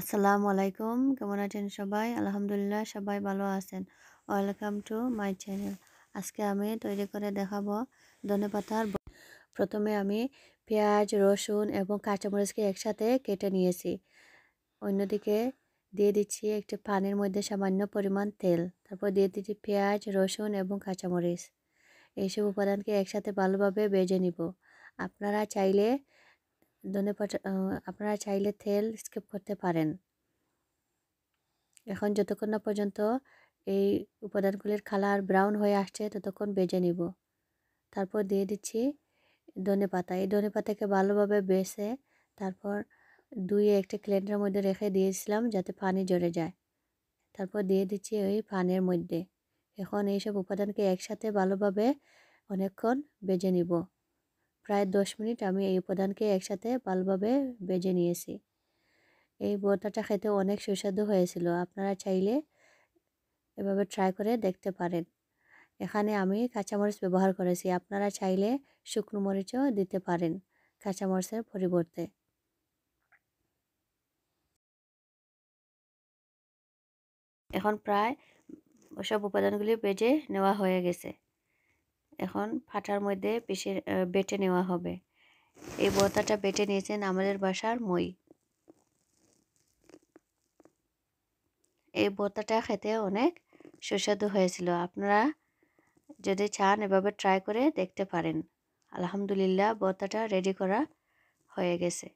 আসসালামু আলাইকুম কেমন আছেন সবাই আলহামদুলিল্লাহ সবাই ভালো আছেন ওয়েলকাম টু মাই চ্যানেল আজকে আমি তৈরি করে দেখাবো ধনে পাতার প্রথমে আমি পেঁয়াজ রসুন এবং কাঁচামরিচকে একসাথে কেটে নিয়েছি অন্যদিকে দিয়ে দিচ্ছি একটি পানির মধ্যে সামান্য পরিমাণ তেল তারপর দিয়ে দিচ্ছি পেঁয়াজ রসুন এবং কাঁচামরিচ এইসব উপাদানকে একসাথে ভালোভাবে বেজে নিব আপনারা চাইলে ধনে আপনারা চাইলে তেল স্কিপ করতে পারেন এখন যতক্ষণ না পর্যন্ত এই উপাদানগুলির কালার ব্রাউন হয়ে আসছে ততক্ষণ বেজে নিব তারপর দিয়ে দিচ্ছি ধনে পাতা এই ধনে পাতাকে ভালোভাবে বেছে তারপর দুই একটা ক্লেন্ডের মধ্যে রেখে দিয়েছিলাম যাতে পানি জড়ে যায় তারপর দিয়ে দিচ্ছি ওই পানের মধ্যে এখন এইসব উপাদানকে একসাথে ভালোভাবে অনেকক্ষণ বেজে নিব প্রায় দশ মিনিট আমি এই উপাদানকে একসাথে ভালোভাবে বেজে নিয়েছি এই বোতাটা খেতে অনেক সুস্বাদু হয়েছিল আপনারা চাইলে এভাবে ট্রাই করে দেখতে পারেন এখানে আমি কাঁচামরিচ ব্যবহার করেছি আপনারা চাইলে শুকনো মরিচও দিতে পারেন কাঁচামরিচের পরিবর্তে এখন প্রায় সব উপাদানগুলি বেজে নেওয়া হয়ে গেছে এখন ফাটার মধ্যে পেশে বেটে নেওয়া হবে এই বতাটা বেটে নিয়েছেন আমাদের বাসার মই এই বতাটা খেতে অনেক সুস্বাদু হয়েছিল আপনারা যদি চান এভাবে ট্রাই করে দেখতে পারেন আলহামদুলিল্লাহ বতাটা রেডি করা হয়ে গেছে